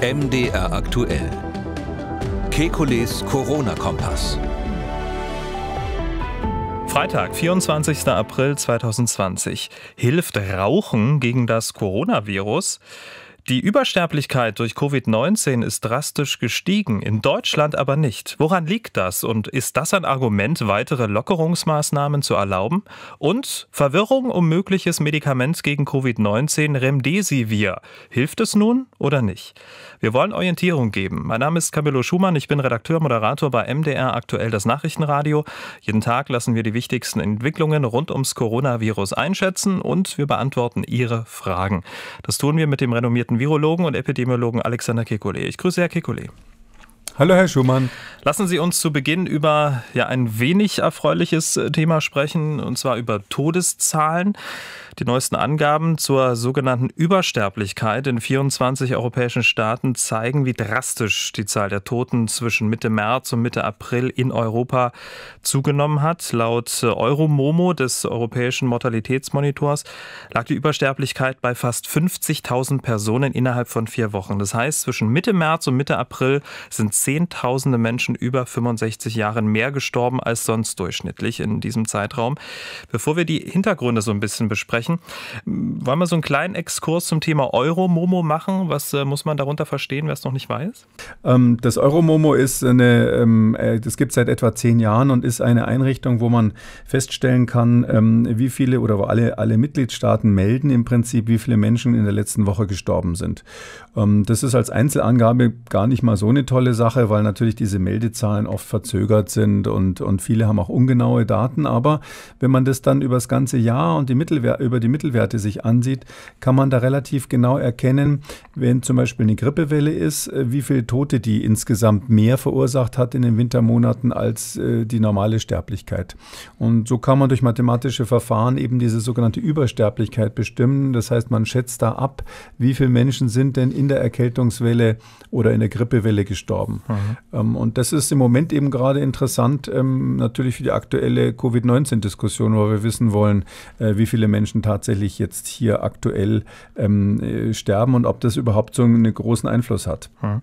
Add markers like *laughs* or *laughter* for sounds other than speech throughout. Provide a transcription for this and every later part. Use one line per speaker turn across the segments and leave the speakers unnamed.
MDR aktuell. Kekules Corona-Kompass. Freitag, 24. April 2020. Hilft Rauchen gegen das Coronavirus? Die Übersterblichkeit durch Covid-19 ist drastisch gestiegen, in Deutschland aber nicht. Woran liegt das und ist das ein Argument, weitere Lockerungsmaßnahmen zu erlauben? Und Verwirrung um mögliches Medikament gegen Covid-19 Remdesivir. Hilft es nun oder nicht? Wir wollen Orientierung geben. Mein Name ist Camillo Schumann, ich bin Redakteur, Moderator bei MDR aktuell das Nachrichtenradio. Jeden Tag lassen wir die wichtigsten Entwicklungen rund ums Coronavirus einschätzen und wir beantworten Ihre Fragen. Das tun wir mit dem renommierten Virologen und Epidemiologen Alexander Kekulé. Ich grüße Herr Kekulé. Hallo, Herr Schumann. Lassen Sie uns zu Beginn über ja, ein wenig erfreuliches äh, Thema sprechen, und zwar über Todeszahlen. Die neuesten Angaben zur sogenannten Übersterblichkeit in 24 europäischen Staaten zeigen, wie drastisch die Zahl der Toten zwischen Mitte März und Mitte April in Europa zugenommen hat. Laut Euromomo des Europäischen Mortalitätsmonitors lag die Übersterblichkeit bei fast 50.000 Personen innerhalb von vier Wochen. Das heißt, zwischen Mitte März und Mitte April sind Zehntausende Menschen über 65 Jahren mehr gestorben als sonst durchschnittlich in diesem Zeitraum. Bevor wir die Hintergründe so ein bisschen besprechen, sprechen. Wollen wir so einen kleinen Exkurs zum Thema Euromomo machen? Was äh, muss man darunter verstehen, wer es noch nicht weiß?
Ähm, das Euromomo ist eine, ähm, äh, das gibt es seit etwa zehn Jahren und ist eine Einrichtung, wo man feststellen kann, ähm, wie viele oder wo alle, alle Mitgliedstaaten melden im Prinzip, wie viele Menschen in der letzten Woche gestorben sind. Ähm, das ist als Einzelangabe gar nicht mal so eine tolle Sache, weil natürlich diese Meldezahlen oft verzögert sind und, und viele haben auch ungenaue Daten. Aber wenn man das dann über das ganze Jahr und die Mittelwerte über die Mittelwerte sich ansieht, kann man da relativ genau erkennen, wenn zum Beispiel eine Grippewelle ist, äh, wie viele Tote die insgesamt mehr verursacht hat in den Wintermonaten als äh, die normale Sterblichkeit. Und so kann man durch mathematische Verfahren eben diese sogenannte Übersterblichkeit bestimmen. Das heißt, man schätzt da ab, wie viele Menschen sind denn in der Erkältungswelle oder in der Grippewelle gestorben. Mhm. Ähm, und das ist im Moment eben gerade interessant, ähm, natürlich für die aktuelle Covid-19-Diskussion, wo wir wissen wollen, äh, wie viele Menschen Menschen tatsächlich jetzt hier aktuell ähm, äh, sterben und ob das überhaupt so einen großen Einfluss hat. Hm.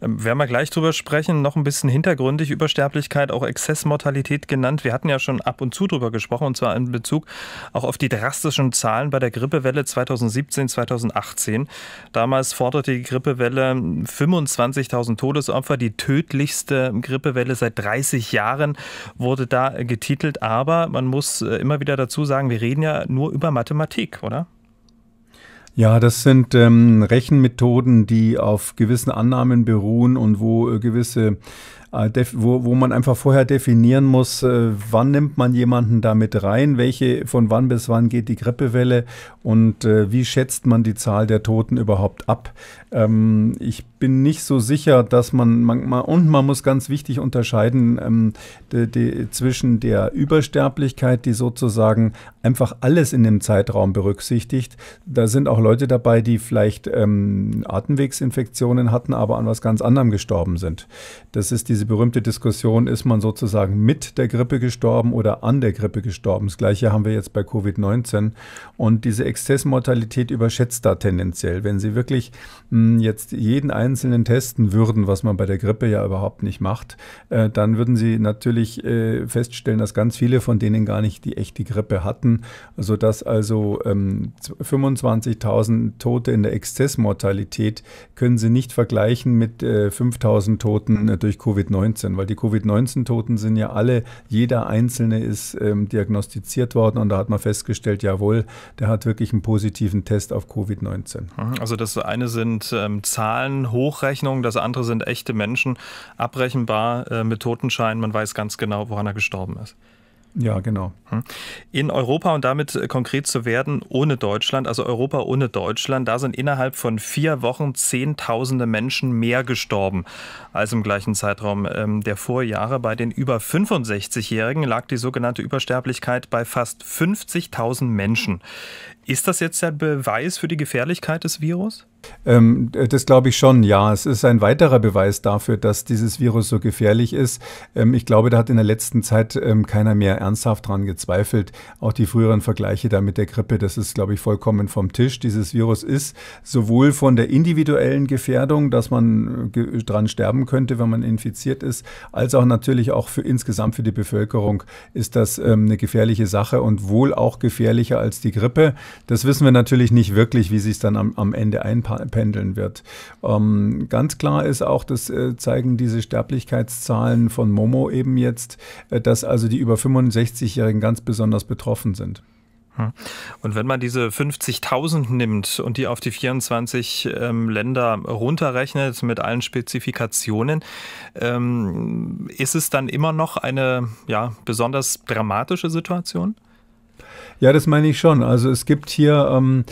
Ähm,
werden wir gleich drüber sprechen, noch ein bisschen hintergründig Übersterblichkeit, auch Exzessmortalität genannt. Wir hatten ja schon ab und zu drüber gesprochen und zwar in Bezug auch auf die drastischen Zahlen bei der Grippewelle 2017, 2018. Damals forderte die Grippewelle 25.000 Todesopfer, die tödlichste Grippewelle seit 30 Jahren wurde da getitelt. Aber man muss äh, immer wieder dazu sagen, wir reden ja nur über über Mathematik, oder?
Ja, das sind ähm, Rechenmethoden, die auf gewissen Annahmen beruhen und wo äh, gewisse, äh, wo, wo man einfach vorher definieren muss, äh, wann nimmt man jemanden damit rein, welche, von wann bis wann geht die Grippewelle und äh, wie schätzt man die Zahl der Toten überhaupt ab. Ähm, ich bin nicht so sicher, dass man manchmal, und man muss ganz wichtig unterscheiden ähm, de, de, zwischen der Übersterblichkeit, die sozusagen einfach alles in dem Zeitraum berücksichtigt. Da sind auch Leute dabei, die vielleicht ähm, Atemwegsinfektionen hatten, aber an was ganz anderem gestorben sind. Das ist diese berühmte Diskussion, ist man sozusagen mit der Grippe gestorben oder an der Grippe gestorben? Das gleiche haben wir jetzt bei Covid-19. Und diese Exzessmortalität überschätzt da tendenziell. Wenn sie wirklich jetzt jeden einzelnen testen würden, was man bei der Grippe ja überhaupt nicht macht, äh, dann würden Sie natürlich äh, feststellen, dass ganz viele von denen gar nicht die echte Grippe hatten, sodass also 25.000 ähm, Tote in der Exzessmortalität können Sie nicht vergleichen mit 5.000 äh, Toten durch Covid-19, weil die Covid-19-Toten sind ja alle, jeder einzelne ist ähm, diagnostiziert worden und da hat man festgestellt, jawohl, der hat wirklich einen positiven Test auf Covid-19.
Also das eine sind ähm, Zahlen, Hochrechnungen, das andere sind echte Menschen, abrechenbar äh, mit Totenschein. Man weiß ganz genau, woran er gestorben ist.
Ja, genau. Hm.
In Europa und damit äh, konkret zu werden, ohne Deutschland, also Europa ohne Deutschland, da sind innerhalb von vier Wochen Zehntausende Menschen mehr gestorben als im gleichen Zeitraum ähm, der Vorjahre. Bei den über 65-Jährigen lag die sogenannte Übersterblichkeit bei fast 50.000 Menschen. Ist das jetzt der Beweis
für die Gefährlichkeit des Virus? Ähm, das glaube ich schon, ja. Es ist ein weiterer Beweis dafür, dass dieses Virus so gefährlich ist. Ähm, ich glaube, da hat in der letzten Zeit ähm, keiner mehr ernsthaft daran gezweifelt. Auch die früheren Vergleiche da mit der Grippe, das ist, glaube ich, vollkommen vom Tisch. Dieses Virus ist sowohl von der individuellen Gefährdung, dass man äh, ge dran sterben könnte, wenn man infiziert ist, als auch natürlich auch für insgesamt für die Bevölkerung ist das ähm, eine gefährliche Sache und wohl auch gefährlicher als die Grippe. Das wissen wir natürlich nicht wirklich, wie sich es dann am, am Ende einpasst pendeln wird. Ähm, ganz klar ist auch, das äh, zeigen diese Sterblichkeitszahlen von Momo eben jetzt, äh, dass also die über 65-Jährigen ganz besonders betroffen sind. Hm.
Und wenn man diese 50.000 nimmt und die auf die 24 ähm, Länder runterrechnet mit allen Spezifikationen, ähm, ist es dann immer noch eine ja, besonders dramatische Situation?
Ja, das meine ich schon. Also es gibt hier... Ähm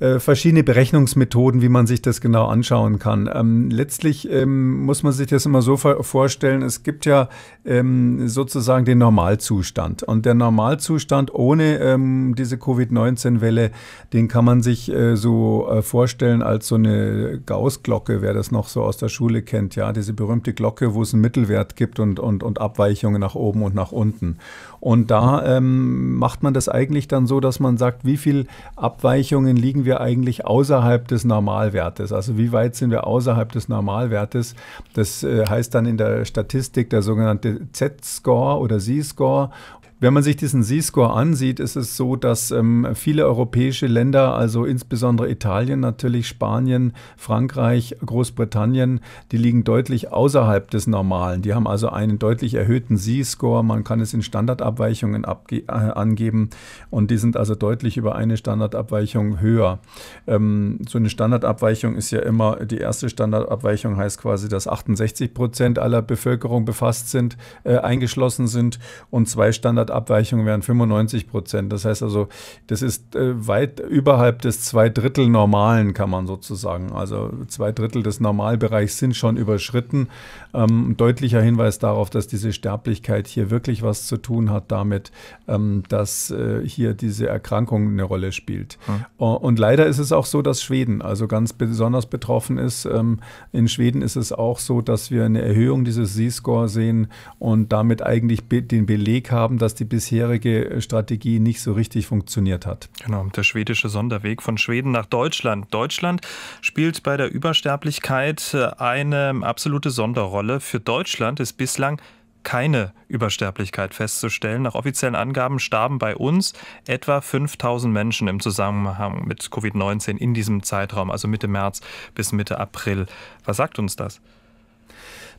äh, verschiedene Berechnungsmethoden, wie man sich das genau anschauen kann. Ähm, letztlich ähm, muss man sich das immer so vorstellen, es gibt ja ähm, sozusagen den Normalzustand. Und der Normalzustand ohne ähm, diese Covid-19-Welle, den kann man sich äh, so äh, vorstellen als so eine Gaußglocke, wer das noch so aus der Schule kennt, ja, diese berühmte Glocke, wo es einen Mittelwert gibt und, und, und Abweichungen nach oben und nach unten. Und da ähm, macht man das eigentlich dann so, dass man sagt, wie viele Abweichungen liegen wir eigentlich außerhalb des Normalwertes? Also wie weit sind wir außerhalb des Normalwertes? Das äh, heißt dann in der Statistik der sogenannte Z-Score oder Z-Score. Wenn man sich diesen C-Score ansieht, ist es so, dass ähm, viele europäische Länder, also insbesondere Italien natürlich, Spanien, Frankreich, Großbritannien, die liegen deutlich außerhalb des Normalen. Die haben also einen deutlich erhöhten C-Score. Man kann es in Standardabweichungen äh, angeben und die sind also deutlich über eine Standardabweichung höher. Ähm, so eine Standardabweichung ist ja immer, die erste Standardabweichung heißt quasi, dass 68 Prozent aller Bevölkerung befasst sind, äh, eingeschlossen sind und zwei Standard Grad wären 95 Prozent. Das heißt also, das ist äh, weit überhalb des zweidrittel Normalen, kann man sozusagen. Also zwei Drittel des Normalbereichs sind schon überschritten. Ähm, deutlicher Hinweis darauf, dass diese Sterblichkeit hier wirklich was zu tun hat damit, ähm, dass äh, hier diese Erkrankung eine Rolle spielt. Mhm. Und leider ist es auch so, dass Schweden also ganz besonders betroffen ist. Ähm, in Schweden ist es auch so, dass wir eine Erhöhung dieses Z-Score sehen und damit eigentlich be den Beleg haben, dass die bisherige Strategie nicht so richtig funktioniert hat. Genau,
der schwedische Sonderweg von Schweden nach Deutschland. Deutschland spielt bei der Übersterblichkeit äh, eine absolute Sonderrolle. Für Deutschland ist bislang keine Übersterblichkeit festzustellen. Nach offiziellen Angaben starben bei uns etwa 5000 Menschen im Zusammenhang mit Covid-19 in diesem Zeitraum, also Mitte März bis Mitte April. Was sagt uns das?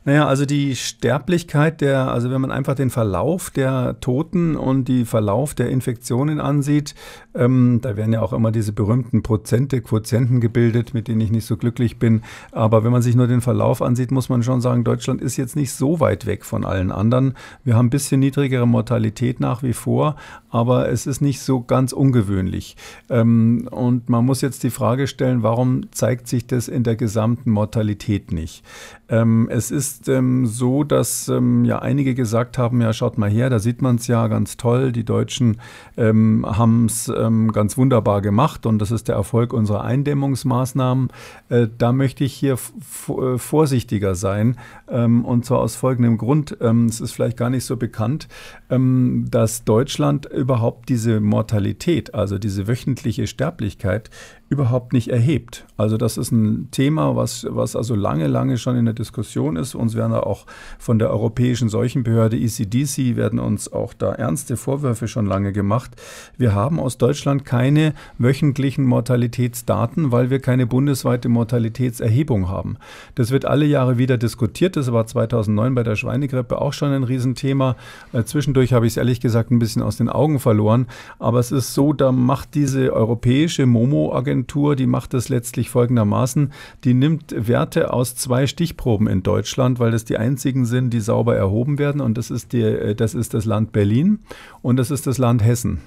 Naja, also die Sterblichkeit der, also wenn man einfach den Verlauf der Toten und die Verlauf der Infektionen ansieht, ähm, da werden ja auch immer diese berühmten Prozente, Quotienten gebildet, mit denen ich nicht so glücklich bin. Aber wenn man sich nur den Verlauf ansieht, muss man schon sagen, Deutschland ist jetzt nicht so weit weg von allen anderen. Wir haben ein bisschen niedrigere Mortalität nach wie vor, aber es ist nicht so ganz ungewöhnlich. Ähm, und man muss jetzt die Frage stellen, warum zeigt sich das in der gesamten Mortalität nicht? Ähm, es ist ist ähm, so, dass ähm, ja einige gesagt haben, ja schaut mal her, da sieht man es ja ganz toll, die Deutschen ähm, haben es ähm, ganz wunderbar gemacht und das ist der Erfolg unserer Eindämmungsmaßnahmen. Äh, da möchte ich hier äh, vorsichtiger sein ähm, und zwar aus folgendem Grund, ähm, es ist vielleicht gar nicht so bekannt, dass Deutschland überhaupt diese Mortalität, also diese wöchentliche Sterblichkeit überhaupt nicht erhebt. Also das ist ein Thema, was, was also lange, lange schon in der Diskussion ist. Uns werden da auch von der Europäischen Seuchenbehörde ECDC werden uns auch da ernste Vorwürfe schon lange gemacht. Wir haben aus Deutschland keine wöchentlichen Mortalitätsdaten, weil wir keine bundesweite Mortalitätserhebung haben. Das wird alle Jahre wieder diskutiert. Das war 2009 bei der Schweinegrippe auch schon ein Riesenthema. Äh, zwischendurch habe ich es ehrlich gesagt ein bisschen aus den Augen verloren. Aber es ist so, da macht diese europäische Momo-Agentur Agentur, die macht das letztlich folgendermaßen. Die nimmt Werte aus zwei Stichproben in Deutschland, weil das die einzigen sind, die sauber erhoben werden. Und das ist, die, äh, das, ist das Land Berlin und das ist das Land Hessen.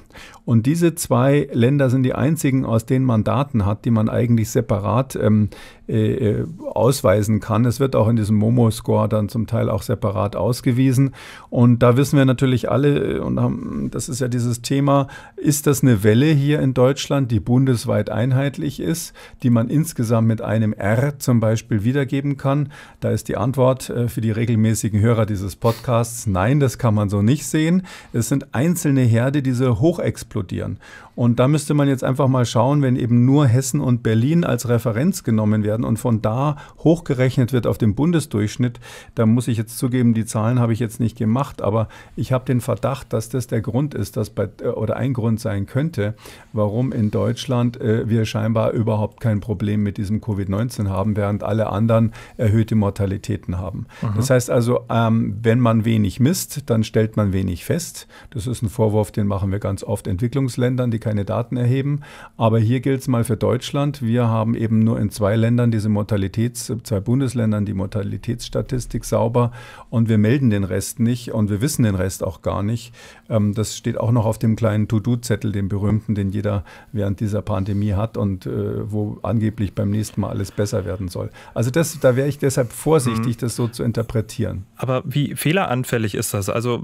Und diese zwei Länder sind die einzigen, aus denen man Daten hat, die man eigentlich separat ähm, äh, äh ausweisen kann. Es wird auch in diesem Momo-Score dann zum Teil auch separat ausgewiesen. Und da wissen wir natürlich alle, äh, und das ist ja dieses Thema, ist das eine Welle hier in Deutschland, die bundesweit einheitlich ist, die man insgesamt mit einem R zum Beispiel wiedergeben kann? Da ist die Antwort äh, für die regelmäßigen Hörer dieses Podcasts, nein, das kann man so nicht sehen. Es sind einzelne Herde, diese hoch explodieren. Und da müsste man jetzt einfach mal schauen, wenn eben nur Hessen und Berlin als Referenz genommen werden und von da hochgerechnet wird auf den Bundesdurchschnitt, da muss ich jetzt zugeben, die Zahlen habe ich jetzt nicht gemacht, aber ich habe den Verdacht, dass das der Grund ist, dass bei, äh, oder ein Grund sein könnte, warum in Deutschland äh, wir scheinbar überhaupt kein Problem mit diesem Covid-19 haben, während alle anderen erhöhte Mortalitäten haben. Mhm. Das heißt also, ähm, wenn man wenig misst, dann stellt man wenig fest. Das ist ist ein Vorwurf, den machen wir ganz oft Entwicklungsländern, die keine Daten erheben. Aber hier gilt es mal für Deutschland. Wir haben eben nur in zwei Ländern diese Mortalitäts, zwei Bundesländern die Mortalitätsstatistik sauber und wir melden den Rest nicht und wir wissen den Rest auch gar nicht. Ähm, das steht auch noch auf dem kleinen To-Do-Zettel, dem berühmten, den jeder während dieser Pandemie hat und äh, wo angeblich beim nächsten Mal alles besser werden soll. Also das, da wäre ich deshalb vorsichtig, mhm. das so zu interpretieren.
Aber wie fehleranfällig ist das? Also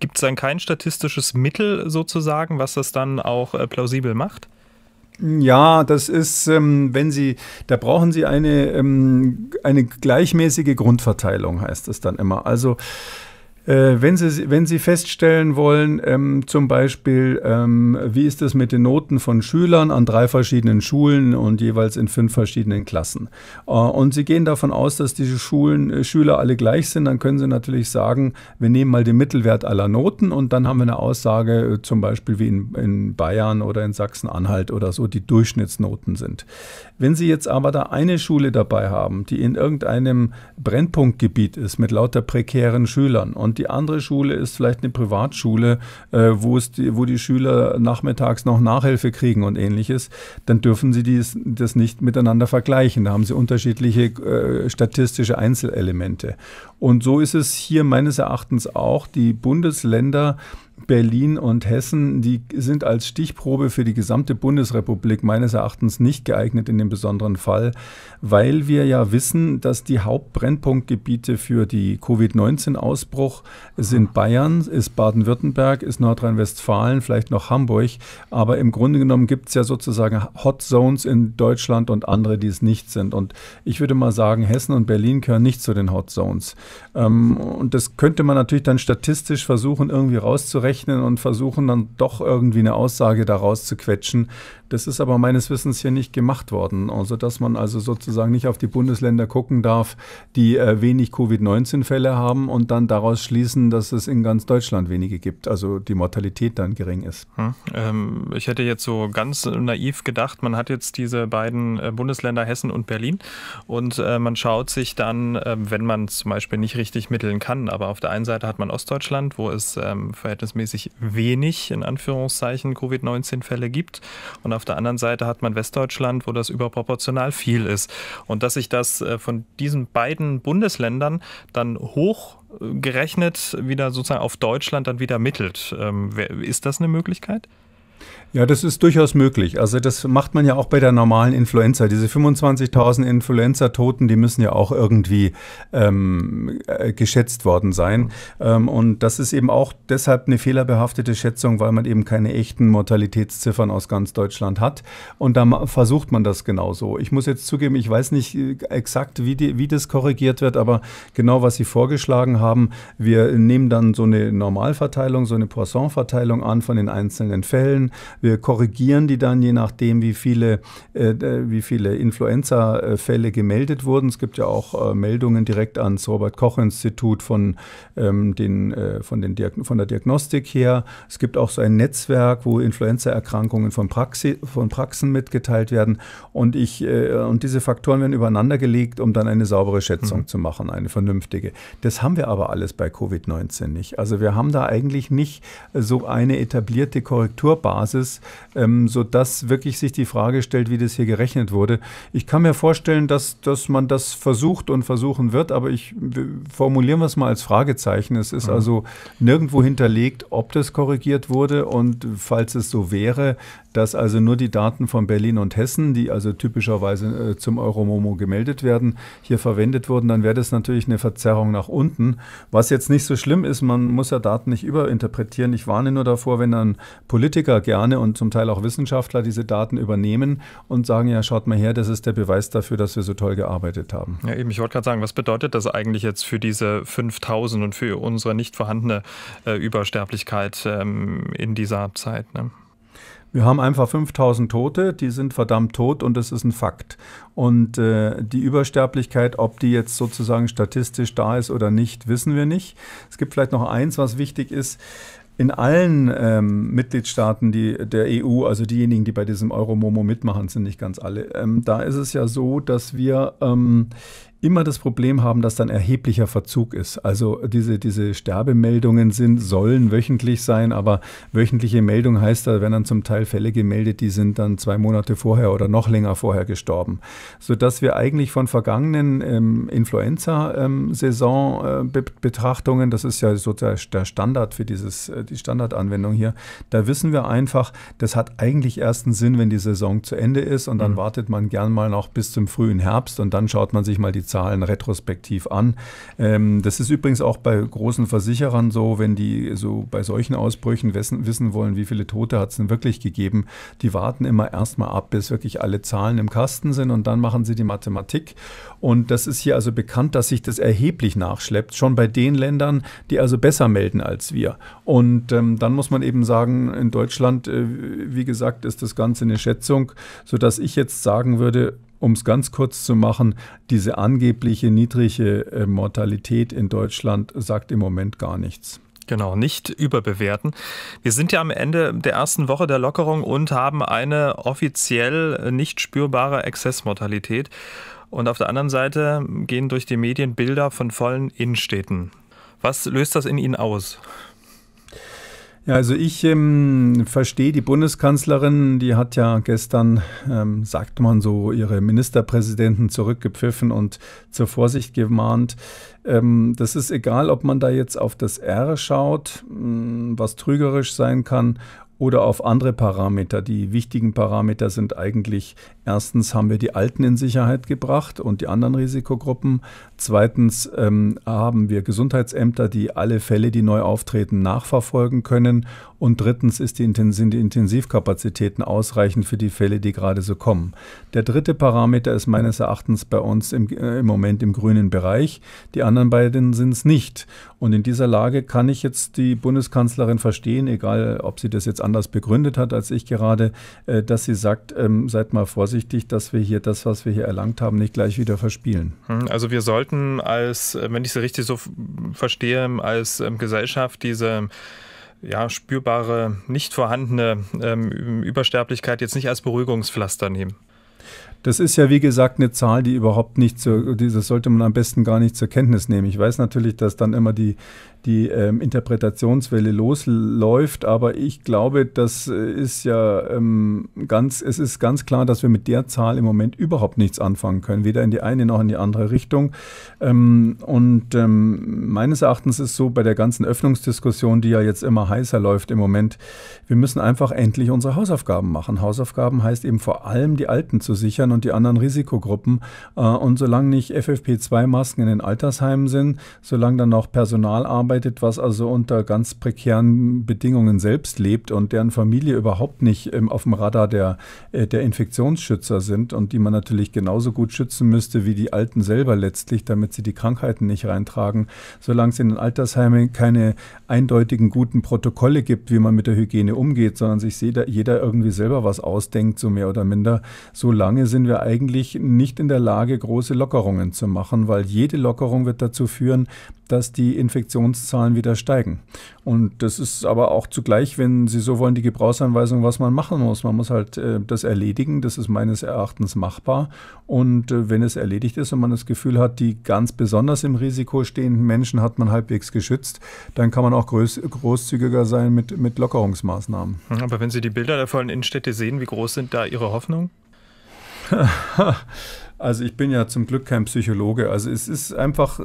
gibt es dann kein statistisches Mittel sozusagen, was das dann auch äh, plausibel macht?
Ja, das ist, ähm, wenn Sie, da brauchen Sie eine, ähm, eine gleichmäßige Grundverteilung, heißt es dann immer. Also äh, wenn, Sie, wenn Sie feststellen wollen, ähm, zum Beispiel, ähm, wie ist es mit den Noten von Schülern an drei verschiedenen Schulen und jeweils in fünf verschiedenen Klassen. Äh, und Sie gehen davon aus, dass diese Schulen, äh, Schüler alle gleich sind, dann können Sie natürlich sagen, wir nehmen mal den Mittelwert aller Noten und dann haben wir eine Aussage, äh, zum Beispiel wie in, in Bayern oder in Sachsen-Anhalt oder so, die Durchschnittsnoten sind. Wenn Sie jetzt aber da eine Schule dabei haben, die in irgendeinem Brennpunktgebiet ist mit lauter prekären Schülern und die andere Schule ist vielleicht eine Privatschule, äh, wo, es die, wo die Schüler nachmittags noch Nachhilfe kriegen und ähnliches, dann dürfen sie dies, das nicht miteinander vergleichen. Da haben sie unterschiedliche äh, statistische Einzelelemente. Und so ist es hier meines Erachtens auch. Die Bundesländer Berlin und Hessen, die sind als Stichprobe für die gesamte Bundesrepublik meines Erachtens nicht geeignet in dem besonderen Fall, weil wir ja wissen, dass die Hauptbrennpunktgebiete für die Covid-19-Ausbruch sind Bayern, ist Baden-Württemberg, ist Nordrhein-Westfalen, vielleicht noch Hamburg. Aber im Grunde genommen gibt es ja sozusagen Hot Zones in Deutschland und andere, die es nicht sind. Und ich würde mal sagen, Hessen und Berlin gehören nicht zu den Hot Zones. Ähm, und das könnte man natürlich dann statistisch versuchen, irgendwie rauszurechnen und versuchen dann doch irgendwie eine Aussage daraus zu quetschen. Das ist aber meines Wissens hier nicht gemacht worden. Also, dass man also sozusagen sozusagen nicht auf die Bundesländer gucken darf, die äh, wenig Covid-19-Fälle haben und dann daraus schließen, dass es in ganz Deutschland wenige gibt, also die Mortalität dann gering ist. Hm.
Ähm, ich hätte jetzt so ganz naiv gedacht, man hat jetzt diese beiden äh, Bundesländer Hessen und Berlin und äh, man schaut sich dann, äh, wenn man zum Beispiel nicht richtig mitteln kann, aber auf der einen Seite hat man Ostdeutschland, wo es ähm, verhältnismäßig wenig in Anführungszeichen Covid-19-Fälle gibt und auf der anderen Seite hat man Westdeutschland, wo das überproportional viel ist. Und dass sich das äh, von diesen beiden Bundesländern dann hochgerechnet wieder sozusagen auf Deutschland dann wieder mittelt. Ähm, ist das eine Möglichkeit?
Ja, das ist durchaus möglich. Also das macht man ja auch bei der normalen Influenza. Diese 25.000 Influenza-Toten, die müssen ja auch irgendwie ähm, äh, geschätzt worden sein. Ähm, und das ist eben auch deshalb eine fehlerbehaftete Schätzung, weil man eben keine echten Mortalitätsziffern aus ganz Deutschland hat. Und da versucht man das genauso. Ich muss jetzt zugeben, ich weiß nicht äh, exakt, wie, die, wie das korrigiert wird, aber genau was Sie vorgeschlagen haben, wir nehmen dann so eine Normalverteilung, so eine Poisson-Verteilung an von den einzelnen Fällen. Wir korrigieren die dann je nachdem, wie viele, äh, wie viele Influenza-Fälle gemeldet wurden. Es gibt ja auch äh, Meldungen direkt ans Robert-Koch-Institut von, ähm, den, äh, von, den von der Diagnostik her. Es gibt auch so ein Netzwerk, wo Influenza-Erkrankungen von, von Praxen mitgeteilt werden. Und, ich, äh, und diese Faktoren werden übereinander gelegt, um dann eine saubere Schätzung mhm. zu machen, eine vernünftige. Das haben wir aber alles bei Covid-19 nicht. Also wir haben da eigentlich nicht so eine etablierte Korrekturbasis, ähm, sodass wirklich sich die Frage stellt, wie das hier gerechnet wurde. Ich kann mir vorstellen, dass, dass man das versucht und versuchen wird, aber ich formulieren wir es mal als Fragezeichen. Es ist mhm. also nirgendwo hinterlegt, ob das korrigiert wurde und falls es so wäre, dass also nur die Daten von Berlin und Hessen, die also typischerweise äh, zum Euromomo gemeldet werden, hier verwendet wurden, dann wäre das natürlich eine Verzerrung nach unten, was jetzt nicht so schlimm ist. Man muss ja Daten nicht überinterpretieren. Ich warne nur davor, wenn dann Politiker gerne Vereine und zum Teil auch Wissenschaftler diese Daten übernehmen und sagen, ja, schaut mal her, das ist der Beweis dafür, dass wir so toll gearbeitet haben.
Ja, eben, ich wollte gerade sagen, was bedeutet das eigentlich jetzt für diese 5000 und für unsere nicht vorhandene äh, Übersterblichkeit ähm,
in dieser Zeit? Ne? Wir haben einfach 5000 Tote, die sind verdammt tot und das ist ein Fakt. Und äh, die Übersterblichkeit, ob die jetzt sozusagen statistisch da ist oder nicht, wissen wir nicht. Es gibt vielleicht noch eins, was wichtig ist in allen ähm, Mitgliedstaaten die, der EU, also diejenigen, die bei diesem Euromomo mitmachen, sind nicht ganz alle. Ähm, da ist es ja so, dass wir ähm, immer das Problem haben, dass dann erheblicher Verzug ist. Also diese, diese Sterbemeldungen sind, sollen wöchentlich sein, aber wöchentliche Meldung heißt, da werden dann zum Teil Fälle gemeldet, die sind dann zwei Monate vorher oder noch länger vorher gestorben. Sodass wir eigentlich von vergangenen ähm, Influenza-Saison-Betrachtungen, ähm, äh, das ist ja so der, Standard für dieses, äh, die Standardanwendung hier, da wissen wir einfach, das hat eigentlich ersten Sinn, wenn die Saison zu Ende ist und dann mhm. wartet man gern mal noch bis zum frühen Herbst und dann schaut man sich mal die Zahlen retrospektiv an. Ähm, das ist übrigens auch bei großen Versicherern so, wenn die so bei solchen Ausbrüchen wissen, wissen wollen, wie viele Tote hat es denn wirklich gegeben, die warten immer erstmal ab, bis wirklich alle Zahlen im Kasten sind und dann machen sie die Mathematik. Und das ist hier also bekannt, dass sich das erheblich nachschleppt, schon bei den Ländern, die also besser melden als wir. Und ähm, dann muss man eben sagen, in Deutschland, äh, wie gesagt, ist das Ganze eine Schätzung, sodass ich jetzt sagen würde, um es ganz kurz zu machen, diese angebliche niedrige äh, Mortalität in Deutschland sagt im Moment gar nichts.
Genau, nicht überbewerten. Wir sind ja am Ende der ersten Woche der Lockerung und haben eine offiziell äh, nicht spürbare Exzessmortalität. Und auf der anderen Seite gehen durch die Medien Bilder von vollen Innenstädten. Was löst das in Ihnen aus?
Ja, also ich ähm, verstehe die Bundeskanzlerin, die hat ja gestern, ähm, sagt man so, ihre Ministerpräsidenten zurückgepfiffen und zur Vorsicht gemahnt. Ähm, das ist egal, ob man da jetzt auf das R schaut, mm, was trügerisch sein kann, oder auf andere Parameter. Die wichtigen Parameter sind eigentlich, erstens haben wir die Alten in Sicherheit gebracht und die anderen Risikogruppen. Zweitens ähm, haben wir Gesundheitsämter, die alle Fälle, die neu auftreten, nachverfolgen können. Und drittens ist die Intens sind die Intensivkapazitäten ausreichend für die Fälle, die gerade so kommen. Der dritte Parameter ist meines Erachtens bei uns im, äh, im Moment im grünen Bereich. Die anderen beiden sind es nicht. Und in dieser Lage kann ich jetzt die Bundeskanzlerin verstehen, egal ob sie das jetzt anders begründet hat als ich gerade, äh, dass sie sagt, ähm, seid mal vorsichtig, dass wir hier das, was wir hier erlangt haben, nicht gleich wieder verspielen.
Hm, also wir sollten als, äh, wenn ich sie richtig so verstehe, als ähm, Gesellschaft diese ja, spürbare, nicht vorhandene ähm, Übersterblichkeit jetzt nicht als Beruhigungspflaster nehmen.
Das ist ja, wie gesagt, eine Zahl, die überhaupt nicht zur, das sollte man am besten gar nicht zur Kenntnis nehmen. Ich weiß natürlich, dass dann immer die, die ähm, Interpretationswelle losläuft. Aber ich glaube, das äh, ist ja ähm, ganz, es ist ganz klar, dass wir mit der Zahl im Moment überhaupt nichts anfangen können, weder in die eine noch in die andere Richtung. Ähm, und ähm, meines Erachtens ist so bei der ganzen Öffnungsdiskussion, die ja jetzt immer heißer läuft im Moment, wir müssen einfach endlich unsere Hausaufgaben machen. Hausaufgaben heißt eben vor allem die Alten zu sichern und die anderen Risikogruppen. Äh, und solange nicht FFP2-Masken in den Altersheimen sind, solange dann noch Personalarbeit arbeitet, was also unter ganz prekären Bedingungen selbst lebt und deren Familie überhaupt nicht ähm, auf dem Radar der, äh, der Infektionsschützer sind und die man natürlich genauso gut schützen müsste wie die Alten selber letztlich, damit sie die Krankheiten nicht reintragen. Solange es in den Altersheimen keine eindeutigen guten Protokolle gibt, wie man mit der Hygiene umgeht, sondern sich jeder, jeder irgendwie selber was ausdenkt, so mehr oder minder, solange sind wir eigentlich nicht in der Lage, große Lockerungen zu machen, weil jede Lockerung wird dazu führen, dass die Infektions Inzidenzzahlen wieder steigen. Und das ist aber auch zugleich, wenn Sie so wollen, die Gebrauchsanweisung, was man machen muss. Man muss halt äh, das erledigen. Das ist meines Erachtens machbar. Und äh, wenn es erledigt ist und man das Gefühl hat, die ganz besonders im Risiko stehenden Menschen hat man halbwegs geschützt, dann kann man auch groß, großzügiger sein mit, mit Lockerungsmaßnahmen. Hm, aber wenn Sie die Bilder der vollen Innenstädte sehen, wie groß sind da Ihre Hoffnungen? *laughs* Also ich bin ja zum Glück kein Psychologe. Also es ist einfach, äh,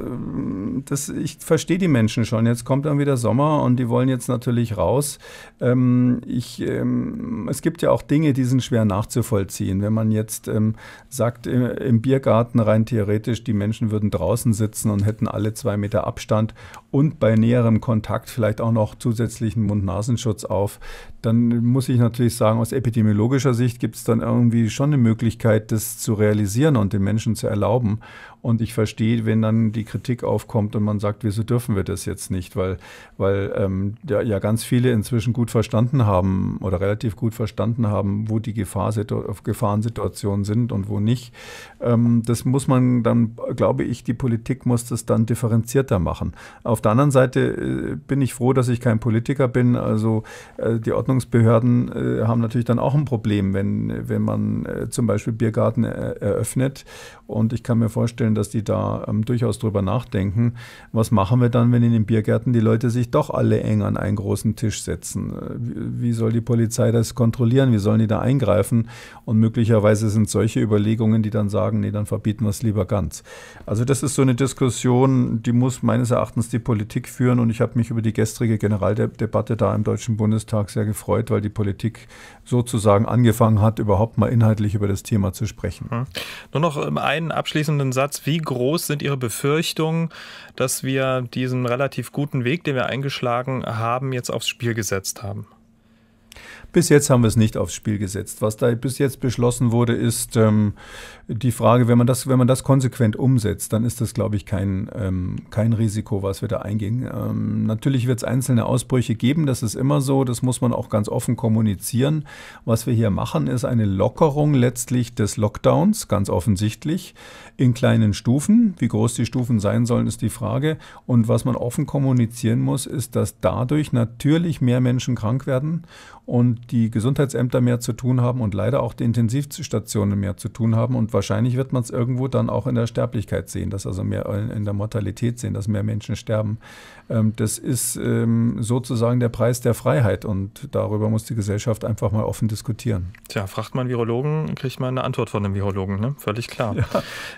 das, ich verstehe die Menschen schon. Jetzt kommt dann wieder Sommer und die wollen jetzt natürlich raus. Ähm, ich, ähm, es gibt ja auch Dinge, die sind schwer nachzuvollziehen. Wenn man jetzt ähm, sagt, im, im, Biergarten rein theoretisch, die Menschen würden draußen sitzen und hätten alle zwei Meter Abstand und bei näherem Kontakt vielleicht auch noch zusätzlichen Mund-Nasenschutz auf, dann muss ich natürlich sagen, aus epidemiologischer Sicht gibt es dann irgendwie schon eine Möglichkeit, das zu realisieren und den Menschen zu erlauben. Und ich verstehe, wenn dann die Kritik aufkommt und man sagt, wieso dürfen wir das jetzt nicht? Weil, weil ähm, ja, ja ganz viele inzwischen gut verstanden haben oder relativ gut verstanden haben, wo die Gefahrensituationen sind und wo nicht. Ähm, das muss man dann, glaube ich, die Politik muss das dann differenzierter machen. Auf der anderen Seite äh, bin ich froh, dass ich kein Politiker bin. Also äh, die Ordnungsbehörden äh, haben natürlich dann auch ein Problem, wenn, wenn man äh, zum Beispiel Biergarten äh, eröffnet. Und ich kann mir vorstellen, vorstellen, dass die da ähm, durchaus drüber nachdenken. Was machen wir dann, wenn in den Biergärten die Leute sich doch alle eng an einen großen Tisch setzen? Äh, wie, wie soll die Polizei das kontrollieren? Wie sollen die da eingreifen? Und möglicherweise sind solche Überlegungen, die dann sagen, nee, dann verbieten wir es lieber ganz. Also das ist so eine Diskussion, die muss meines Erachtens die Politik führen. Und ich habe mich über die gestrige Generaldebatte da im Deutschen Bundestag sehr gefreut, weil die Politik sozusagen angefangen hat, überhaupt mal inhaltlich über das Thema zu sprechen. Mhm.
Nur noch ähm, einen abschließenden Satz wie groß sind Ihre Befürchtungen, dass wir diesen relativ guten Weg, den wir eingeschlagen haben, jetzt aufs Spiel gesetzt haben?
Bis jetzt haben wir es nicht aufs Spiel gesetzt. Was da bis jetzt beschlossen wurde, ist ähm, die Frage, wenn man, das, wenn man das konsequent umsetzt, dann ist das, glaube ich, kein, ähm, kein Risiko, was wir da eingehen. Ähm, natürlich wird es einzelne Ausbrüche geben, das ist immer so, das muss man auch ganz offen kommunizieren. Was wir hier machen, ist eine Lockerung letztlich des Lockdowns, ganz offensichtlich, in kleinen Stufen. Wie groß die Stufen sein sollen, ist die Frage. Und was man offen kommunizieren muss, ist, dass dadurch natürlich mehr Menschen krank werden und die Gesundheitsämter mehr zu tun haben und leider auch die Intensivstationen mehr zu tun haben. Und wahrscheinlich wird man es irgendwo dann auch in der Sterblichkeit sehen, dass also mehr in der Mortalität sehen, dass mehr Menschen sterben. Ähm, das ist ähm, sozusagen der Preis der Freiheit und darüber muss die Gesellschaft einfach mal offen diskutieren.
Tja, fragt man Virologen, kriegt man eine Antwort von einem Virologen, ne? völlig klar. Ja,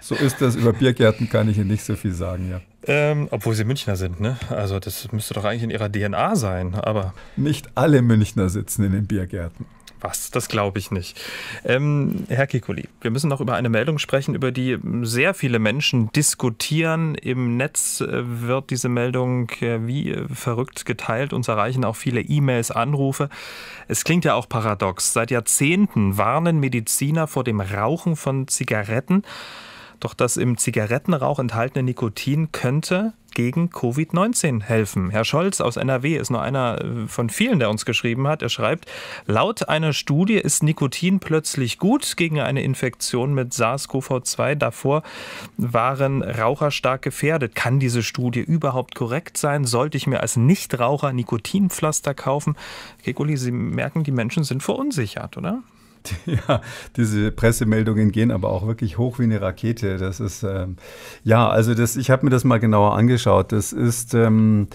so ist das. Über Biergärten kann ich Ihnen nicht so viel sagen, ja. Ähm, obwohl sie Münchner sind, ne? Also das müsste doch eigentlich in ihrer DNA sein, aber.
Nicht alle Münchner
sitzen in den Biergärten was? Das glaube ich nicht. Ähm, Herr Kikuli, wir müssen noch über eine Meldung sprechen, über die sehr viele Menschen diskutieren. Im Netz äh, wird diese Meldung äh, wie äh, verrückt geteilt. Uns erreichen auch viele E-Mails, Anrufe. Es klingt ja auch paradox. Seit Jahrzehnten warnen Mediziner vor dem Rauchen von Zigaretten. Doch das im Zigarettenrauch enthaltene Nikotin könnte gegen Covid-19 helfen. Herr Scholz aus NRW ist nur einer äh, von vielen, der uns geschrieben hat. Er schreibt, laut einer Studie ist Nikotin plötzlich gut gegen eine Infektion mit SARS-CoV-2. Davor waren Raucher stark gefährdet. Kann diese Studie überhaupt korrekt sein? Sollte ich mir als Nichtraucher Nikotinpflaster kaufen? Kekuli, Sie merken, die Menschen sind verunsichert, oder?
*laughs* ja, diese Pressemeldungen gehen aber auch wirklich hoch wie eine Rakete. Das ist, ähm, ja, also das, ich habe mir das mal genauer angeschaut. Das ist, ähm,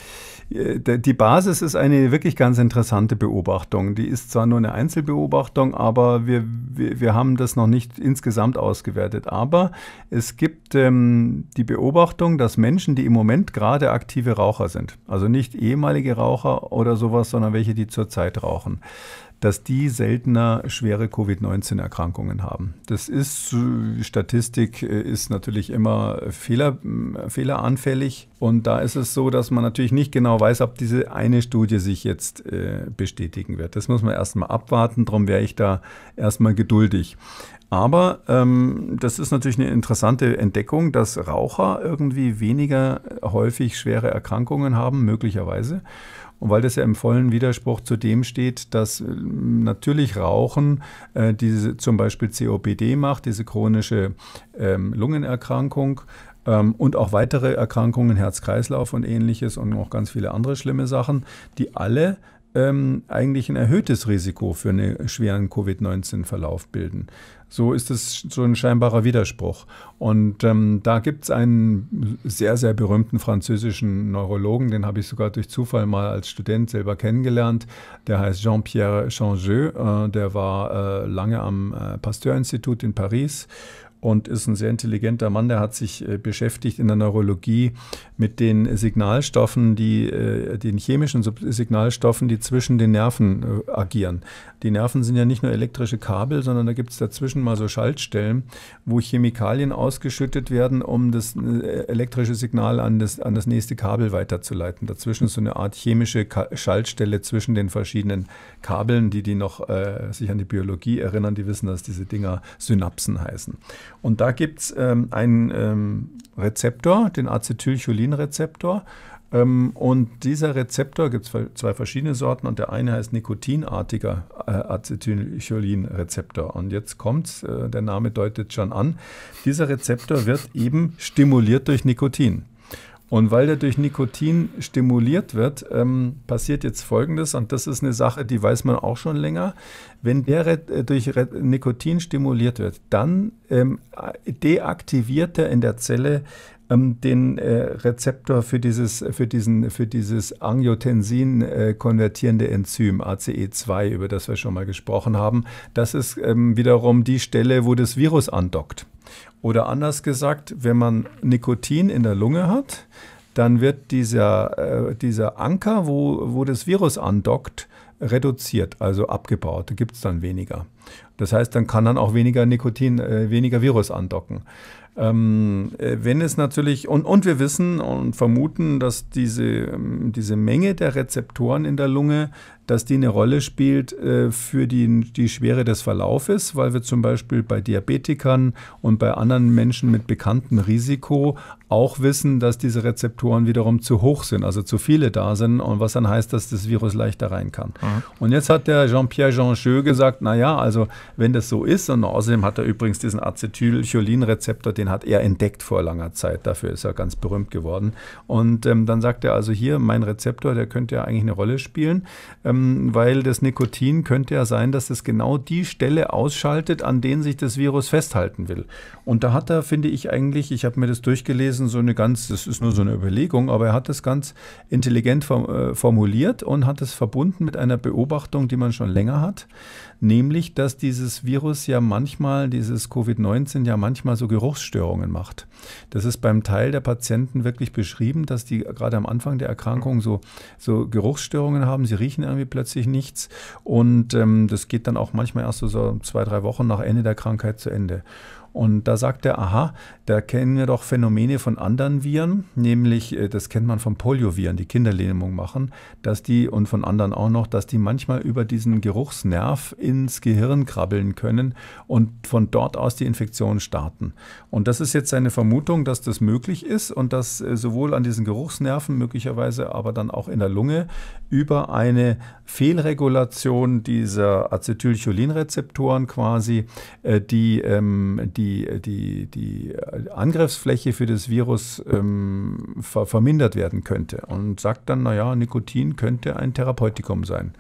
äh, die Basis ist eine wirklich ganz interessante Beobachtung. Die ist zwar nur eine Einzelbeobachtung, aber wir, wir, wir haben das noch nicht insgesamt ausgewertet. Aber es gibt ähm, die Beobachtung, dass Menschen, die im Moment gerade aktive Raucher sind, also nicht ehemalige Raucher oder sowas, sondern welche, die zurzeit rauchen, dass die seltener schwere Covid-19-Erkrankungen haben. Das ist, Statistik äh, ist natürlich immer Fehler, äh, fehleranfällig. Und da ist es so, dass man natürlich nicht genau weiß, ob diese eine Studie sich jetzt äh, bestätigen wird. Das muss man erstmal abwarten, darum wäre ich da erstmal geduldig. Aber ähm, das ist natürlich eine interessante Entdeckung, dass Raucher irgendwie weniger häufig schwere Erkrankungen haben, möglicherweise. Und weil das ja im vollen Widerspruch zu dem steht, dass äh, natürlich Rauchen äh, diese zum Beispiel COPD macht, diese chronische ähm, Lungenerkrankung ähm, und auch weitere Erkrankungen, Herz-Kreislauf und ähnliches und auch ganz viele andere schlimme Sachen, die alle ähm, eigentlich ein erhöhtes Risiko für einen schweren Covid-19-Verlauf bilden. So ist es so ein scheinbarer Widerspruch. Und ähm, da gibt es einen sehr, sehr berühmten französischen Neurologen, den habe ich sogar durch Zufall mal als Student selber kennengelernt. Der heißt Jean-Pierre Changeux. Äh, der war äh, lange am äh, Pasteur-Institut in Paris und ist ein sehr intelligenter Mann, der hat sich äh, beschäftigt in der Neurologie mit den Signalstoffen, die, äh, den chemischen Signalstoffen, die zwischen den Nerven äh, agieren. Die Nerven sind ja nicht nur elektrische Kabel, sondern da gibt es dazwischen mal so Schaltstellen, wo Chemikalien ausgeschüttet werden, um das elektrische Signal an das, an das nächste Kabel weiterzuleiten. Dazwischen ist so eine Art chemische Schaltstelle zwischen den verschiedenen Kabeln, die, die noch äh, sich an die Biologie erinnern, die wissen, dass diese Dinger Synapsen heißen. Und da gibt es ähm, einen ähm, Rezeptor, den Acetylcholin-Rezeptor. Ähm, und dieser Rezeptor gibt es zwei verschiedene Sorten und der eine heißt nikotinartiger äh, Acetylcholin-Rezeptor. Und jetzt kommt äh, der Name deutet schon an. Dieser Rezeptor wird eben stimuliert durch Nikotin. Und weil der durch Nikotin stimuliert wird, ähm, passiert jetzt Folgendes, und das ist eine Sache, die weiß man auch schon länger. Wenn der äh, durch Re Nikotin stimuliert wird, dann ähm, deaktiviert er in der Zelle ähm, den äh, Rezeptor für dieses, für diesen, für dieses Angiotensin äh, konvertierende Enzym ACE2, über das wir schon mal gesprochen haben. Das ist ähm, wiederum die Stelle, wo das Virus andockt. Oder anders gesagt, wenn man Nikotin in der Lunge hat, dann wird dieser, äh, dieser Anker, wo, wo das Virus andockt, reduziert, also abgebaut. Da gibt es dann weniger. Das heißt, dann kann dann auch weniger Nikotin, äh, weniger Virus andocken. Ähm, äh, wenn es natürlich, und, und wir wissen und vermuten, dass diese, ähm, diese Menge der Rezeptoren in der Lunge dass die eine Rolle spielt äh, für die, die Schwere des Verlaufes, weil wir zum Beispiel bei Diabetikern und bei anderen Menschen mit bekanntem Risiko auch wissen, dass diese Rezeptoren wiederum zu hoch sind, also zu viele da sind und was dann heißt, dass das Virus leichter rein kann. Mhm. Und jetzt hat der Jean-Pierre Jean-Jeu gesagt, naja, also wenn das so ist und außerdem hat er übrigens diesen Acetylcholin-Rezeptor, den hat er entdeckt vor langer Zeit, dafür ist er ganz berühmt geworden. Und ähm, dann sagt er also hier, mein Rezeptor, der könnte ja eigentlich eine Rolle spielen. Ähm, ähm, weil das Nikotin könnte ja sein, dass es genau die Stelle ausschaltet, an denen sich das Virus festhalten will. Und da hat er, finde ich eigentlich, ich habe mir das durchgelesen, so eine ganz, das ist nur so eine Überlegung, aber er hat das ganz intelligent äh, formuliert und hat es verbunden mit einer Beobachtung, die man schon länger hat nämlich dass dieses Virus ja manchmal, dieses Covid-19 ja manchmal so Geruchsstörungen macht. Das ist beim Teil der Patienten wirklich beschrieben, dass die gerade am Anfang der Erkrankung so, so Geruchsstörungen haben. Sie riechen irgendwie plötzlich nichts und ähm, das geht dann auch manchmal erst so, so zwei, drei Wochen nach Ende der Krankheit zu Ende. Und da sagt er, aha, da kennen wir doch Phänomene von anderen Viren, nämlich, äh, das kennt man von Polioviren, die Kinderlähmung machen, dass die und von anderen auch noch, dass die manchmal über diesen Geruchsnerv ins Gehirn krabbeln können und von dort aus die Infektion starten. Und das ist jetzt seine Vermutung, dass das möglich ist und dass äh, sowohl an diesen Geruchsnerven möglicherweise, aber dann auch in der Lunge über eine Fehlregulation dieser Acetylcholinrezeptoren quasi, äh, die, ähm, die, die, die Angriffsfläche für das Virus ähm, ver vermindert werden könnte. Und sagt dann, naja, Nikotin könnte ein Therapeutikum sein.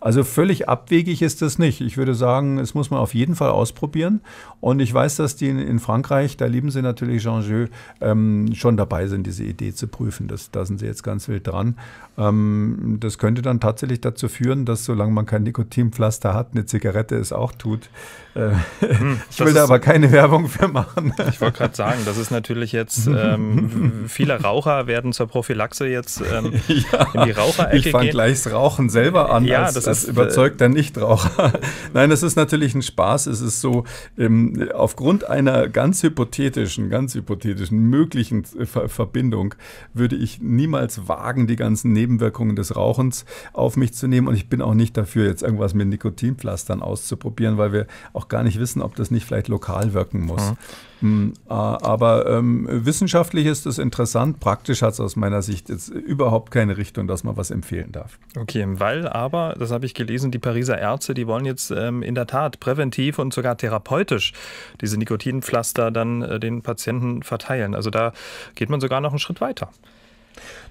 Also völlig abwegig ist das nicht. Ich würde sagen, es muss man auf jeden Fall ausprobieren. Und ich weiß, dass die in, in Frankreich, da lieben sie natürlich Jean-Jeu, ähm, schon dabei sind, diese Idee zu prüfen. Das, da sind sie jetzt ganz wild dran. Ähm, das könnte dann tatsächlich dazu führen, dass solange man kein Nikotinpflaster hat, eine Zigarette es auch tut. Äh, *laughs* hm, ich will da aber keine Werbung Werbung für machen.
Ich wollte gerade sagen, das ist natürlich jetzt, *laughs* ähm, viele Raucher werden zur Prophylaxe jetzt ähm,
*laughs* ja, in die Raucherecke Ich fange gleich das Rauchen selber äh, an, ja, als, das, als ist, äh, überzeugt der Nichtraucher. *laughs* Nein, das ist natürlich ein Spaß. Es ist so, ähm, aufgrund einer ganz hypothetischen, ganz hypothetischen möglichen äh, Ver Verbindung würde ich niemals wagen, die ganzen Nebenwirkungen des Rauchens auf mich zu nehmen. Und ich bin auch nicht dafür, jetzt irgendwas mit Nikotinpflastern auszuprobieren, weil wir auch gar nicht wissen, ob das nicht vielleicht lokal wirkt gucken muss. Mhm. Aber ähm, wissenschaftlich ist es interessant, praktisch hat es aus meiner Sicht jetzt überhaupt keine Richtung, dass man was empfehlen darf. Okay, weil
aber, das habe ich gelesen, die Pariser Ärzte, die wollen jetzt ähm, in der Tat präventiv und sogar therapeutisch diese Nikotinpflaster dann äh, den Patienten verteilen. Also da geht man sogar noch einen Schritt weiter.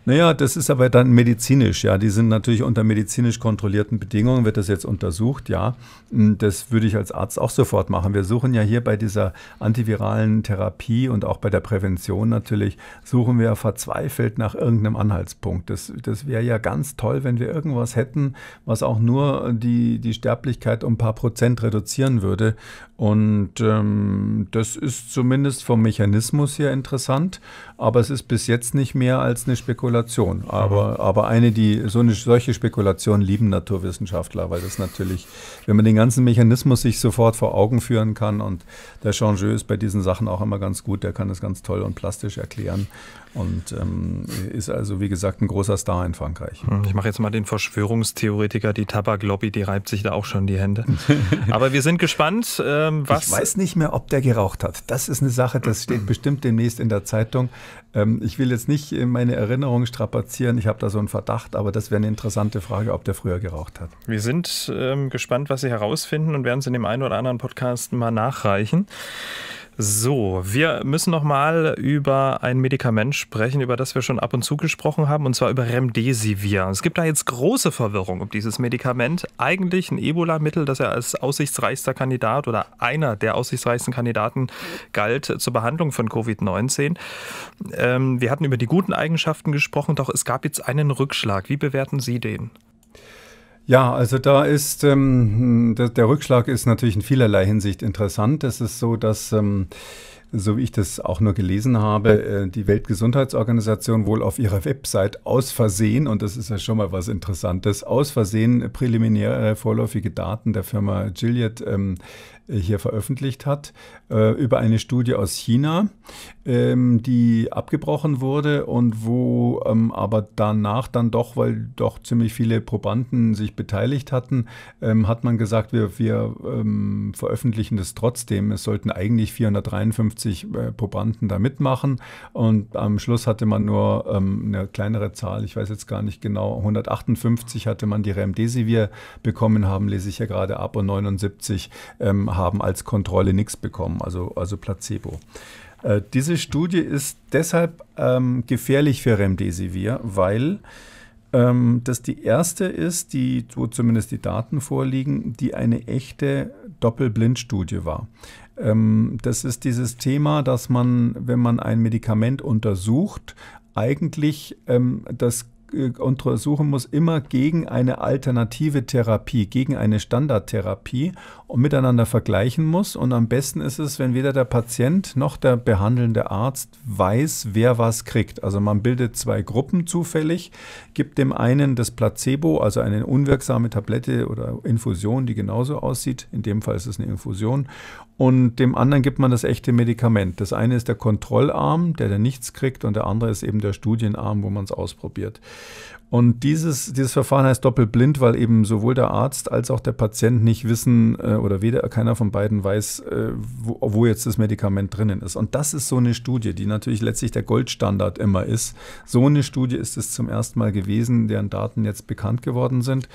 Naja, das ist aber dann medizinisch, ja. Die sind natürlich unter medizinisch kontrollierten Bedingungen, wird das jetzt untersucht, ja. Hm, das würde ich als Arzt auch sofort machen. Wir suchen ja hier bei dieser antiviralen Therapie und auch bei der Prävention natürlich, suchen wir verzweifelt nach irgendeinem Anhaltspunkt. Das, das wäre ja ganz toll, wenn wir irgendwas hätten, was auch nur die, die Sterblichkeit um ein paar Prozent reduzieren würde. Und ähm, das ist zumindest vom Mechanismus her interessant, aber es ist bis jetzt nicht mehr als eine Spekulation. Aber, mhm. aber eine, die so eine solche Spekulation lieben Naturwissenschaftler, weil das natürlich, wenn man den ganzen Mechanismus sich sofort vor Augen führen kann und der Changeux ist bei diesen Sachen auch immer ganz gut, der kann das ganz toll und plastisch erklären und ähm, ist also, wie gesagt, ein großer Star in Frankreich. Hm, ich mache
jetzt mal den Verschwörungstheoretiker, die Tabaklobby, die reibt sich da auch schon die Hände. *laughs* aber wir sind gespannt. Äh, ähm, was ich weiß
nicht mehr, ob der geraucht hat. Das ist eine Sache, das steht *clears throat* bestimmt demnächst in der Zeitung. Ähm, ich will jetzt nicht meine Erinnerung strapazieren. Ich habe da so einen Verdacht, aber das wäre eine interessante Frage, ob der früher geraucht hat.
Wir sind ähm, gespannt, was Sie herausfinden und werden es in dem einen oder anderen Podcast mal nachreichen. So, wir müssen nochmal über ein Medikament sprechen, über das wir schon ab und zu gesprochen haben, und zwar über Remdesivir. Es gibt da jetzt große Verwirrung um dieses Medikament. Eigentlich ein Ebola-Mittel, das ja als aussichtsreichster Kandidat oder einer der aussichtsreichsten Kandidaten galt zur Behandlung von Covid-19. Ähm, wir hatten über die guten Eigenschaften gesprochen, doch es gab jetzt einen Rückschlag. Wie bewerten Sie den?
Ja, also da ist ähm, der, der, Rückschlag ist natürlich in vielerlei Hinsicht interessant. Es ist so, dass ähm, so wie ich das auch nur gelesen habe, äh, die Weltgesundheitsorganisation wohl auf ihrer Website aus Versehen, und das ist ja schon mal was Interessantes, aus Versehen präliminäre äh, vorläufige Daten der Firma Gilead ähm, äh, hier veröffentlicht hat, äh, über eine Studie aus China, ähm, die abgebrochen wurde und wo ähm, aber danach dann doch, weil doch ziemlich viele Probanden sich beteiligt hatten, ähm, hat man gesagt, wir, wir veröffentlichen das trotzdem. Es sollten eigentlich 453 äh, Probanden da mitmachen und am Schluss hatte man nur eine kleinere Zahl, ich weiß jetzt gar nicht genau, 158 hatte man, die Remdesivir bekommen haben, lese ich ja gerade ab, und 79 ähm, haben als Kontrolle nichts bekommen, also, also Placebo. Äh, diese Studie ist deshalb ähm, gefährlich für Remdesivir, weil ähm, das die erste ist, die, wo zumindest die Daten vorliegen, die eine echte Doppelblindstudie war. Ähm, das ist dieses Thema, dass man, wenn man ein Medikament untersucht, eigentlich ähm, das äh, untersuchen muss, immer gegen eine alternative Therapie, gegen eine Standardtherapie und miteinander vergleichen muss. Und am besten ist es, wenn weder der Patient noch der behandelnde Arzt weiß, wer was kriegt. Also man bildet zwei Gruppen zufällig, gibt dem einen das Placebo, also eine unwirksame Tablette oder Infusion, die genauso aussieht. In dem Fall ist es eine Infusion. Und dem anderen gibt man das echte Medikament. Das eine ist der Kontrollarm, der, der nichts kriegt, und der andere ist eben der Studienarm, wo man es ausprobiert. Und dieses, dieses Verfahren heißt doppelblind, weil eben sowohl der Arzt als auch der Patient nicht wissen äh, oder weder keiner von beiden weiß, äh, wo, wo, jetzt das Medikament drinnen ist. Und das ist so eine Studie, die natürlich letztlich der Goldstandard immer ist. So eine Studie ist es zum ersten Mal gewesen, deren Daten jetzt bekannt geworden sind.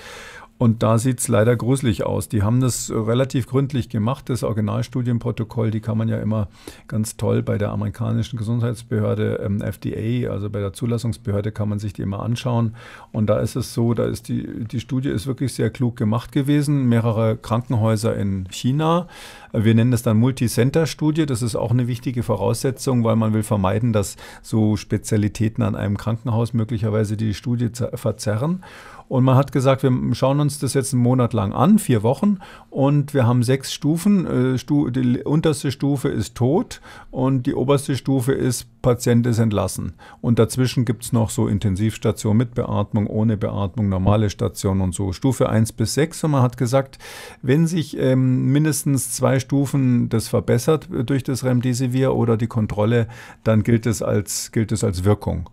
Und da sieht es leider gruselig aus. Die haben das relativ gründlich gemacht, das Originalstudienprotokoll. Die kann man ja immer ganz toll bei der amerikanischen Gesundheitsbehörde ähm, FDA, also bei der Zulassungsbehörde, kann man sich die immer anschauen. Und da ist es so, da ist die, die Studie ist wirklich sehr klug gemacht gewesen. Mehrere Krankenhäuser in China. Wir nennen das dann Multicenter-Studie. Das ist auch eine wichtige Voraussetzung, weil man will vermeiden, dass so Spezialitäten an einem Krankenhaus möglicherweise die Studie verzerren. Und man hat gesagt, wir schauen uns das jetzt einen Monat lang an, vier Wochen. Und wir haben sechs Stufen. Äh, die unterste Stufe ist tot und die oberste Stufe ist Patient ist entlassen. Und dazwischen gibt es noch so Intensivstation mit Beatmung, ohne Beatmung, normale Station und so. Stufe 1 bis 6. Und man hat gesagt, wenn sich ähm, mindestens zwei Stufen das verbessert äh, durch das Remdesivir oder die Kontrolle, dann gilt es als, gilt es als Wirkung.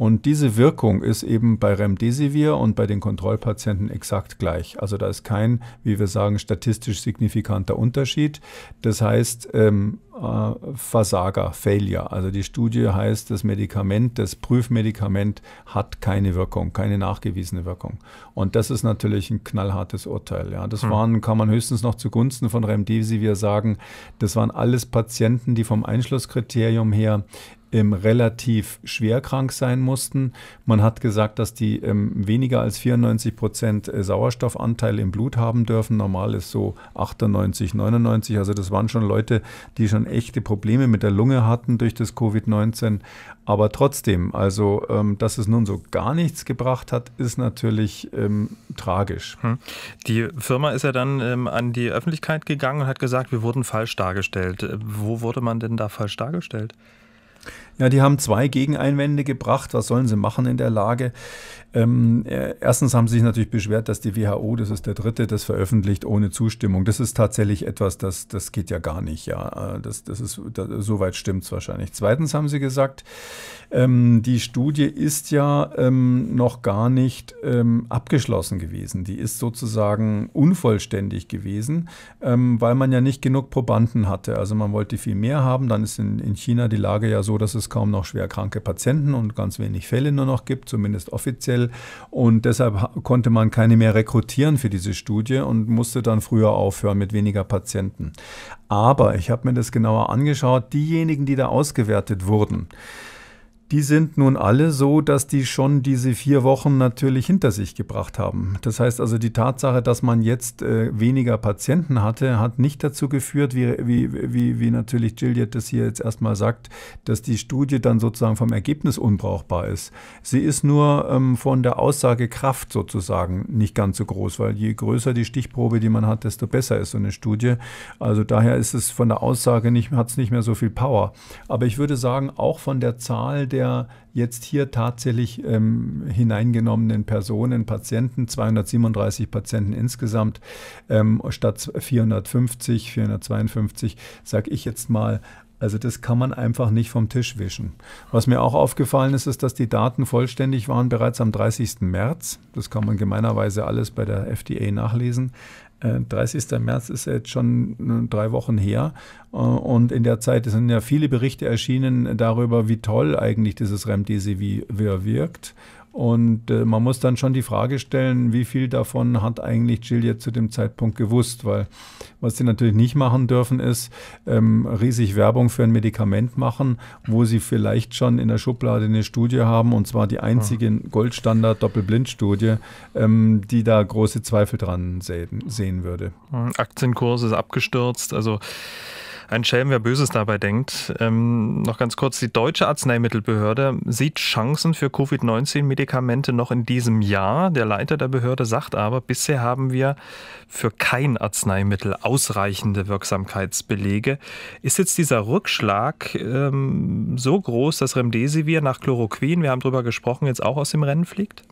Und diese Wirkung ist eben bei Remdesivir und bei den Kontrollpatienten exakt gleich. Also da ist kein, wie wir sagen, statistisch signifikanter Unterschied. Das heißt ähm, äh, Versager, Failure. Also die Studie heißt, das Medikament, das Prüfmedikament hat keine Wirkung, keine nachgewiesene Wirkung. Und das ist natürlich ein knallhartes Urteil. Ja. Das hm. waren, kann man höchstens noch zugunsten von Remdesivir sagen, das waren alles Patienten, die vom Einschlusskriterium her ähm, relativ schwer krank sein mussten. Man hat gesagt, dass die ähm, weniger als 94 Prozent äh, Sauerstoffanteil im Blut haben dürfen. Normal ist so 98, 99. Also das waren schon Leute, die schon echte Probleme mit der Lunge hatten durch das Covid-19. Aber trotzdem, also ähm, dass es nun so gar nichts gebracht hat, ist natürlich ähm, tragisch. Hm. Die Firma ist
ja dann ähm, an die Öffentlichkeit gegangen und hat gesagt, wir wurden falsch dargestellt. Äh, wo wurde man denn da
falsch dargestellt? Ja, die haben zwei Gegeneinwände gebracht. Was sollen sie machen in der Lage? Ähm, äh, erstens haben sie sich natürlich beschwert, dass die WHO, das ist der dritte, das veröffentlicht ohne Zustimmung. Das ist tatsächlich etwas, das, das geht ja gar nicht. Ja, äh, das, das ist, das, soweit stimmt es wahrscheinlich. Zweitens haben sie gesagt, ähm, die Studie ist ja ähm, noch gar nicht ähm, abgeschlossen gewesen. Die ist sozusagen unvollständig gewesen, ähm, weil man ja nicht genug Probanden hatte. Also man wollte viel mehr haben. Dann ist in, in China die Lage ja so, dass es kaum noch schwerkranke Patienten und ganz wenig Fälle nur noch gibt, zumindest offiziell. Und deshalb konnte man keine mehr rekrutieren für diese Studie und musste dann früher aufhören mit weniger Patienten. Aber ich habe mir das genauer angeschaut. Diejenigen, die da ausgewertet wurden, die sind nun alle so, dass die schon diese vier Wochen natürlich hinter sich gebracht haben. Das heißt also, die Tatsache, dass man jetzt äh, weniger Patienten hatte, hat nicht dazu geführt, wie, wie, wie, wie natürlich Gilliatt das hier jetzt erstmal sagt, dass die Studie dann sozusagen vom Ergebnis unbrauchbar ist. Sie ist nur ähm, von der Aussagekraft sozusagen nicht ganz so groß, weil je größer die Stichprobe, die man hat, desto besser ist so eine Studie. Also daher ist es von der Aussage nicht, hat es nicht mehr so viel Power. Aber ich würde sagen, auch von der Zahl der der jetzt hier tatsächlich ähm, hineingenommenen Personen, Patienten, 237 Patienten insgesamt, ähm, statt 450, 452, sage ich jetzt mal, also das kann man einfach nicht vom Tisch wischen. Was mir auch aufgefallen ist, ist, dass die Daten vollständig waren bereits am 30. März. Das kann man gemeinerweise alles bei der FDA nachlesen. 30. Äh, März ist jetzt schon äh, drei Wochen her. Äh, und in der Zeit sind ja viele Berichte erschienen darüber, wie toll eigentlich dieses Remdesivir wirkt und äh, man muss dann schon die Frage stellen, wie viel davon hat eigentlich Gilead zu dem Zeitpunkt gewusst? Weil was sie natürlich nicht machen dürfen, ist ähm, riesig Werbung für ein Medikament machen, wo sie vielleicht schon in der Schublade eine Studie haben, und zwar die einzige Goldstandard-Doppelblind-Studie, ähm, die da große Zweifel dran sehen, sehen würde.
Aktienkurs ist abgestürzt, also ein Schelm, wer Böses dabei denkt. Ähm, noch ganz kurz, die deutsche Arzneimittelbehörde sieht Chancen für Covid-19-Medikamente noch in diesem Jahr. Der Leiter der Behörde sagt aber, bisher haben wir für kein Arzneimittel ausreichende Wirksamkeitsbelege. Ist jetzt dieser Rückschlag ähm, so groß, dass Remdesivir nach Chloroquin, wir haben darüber gesprochen, jetzt auch aus dem Rennen fliegt?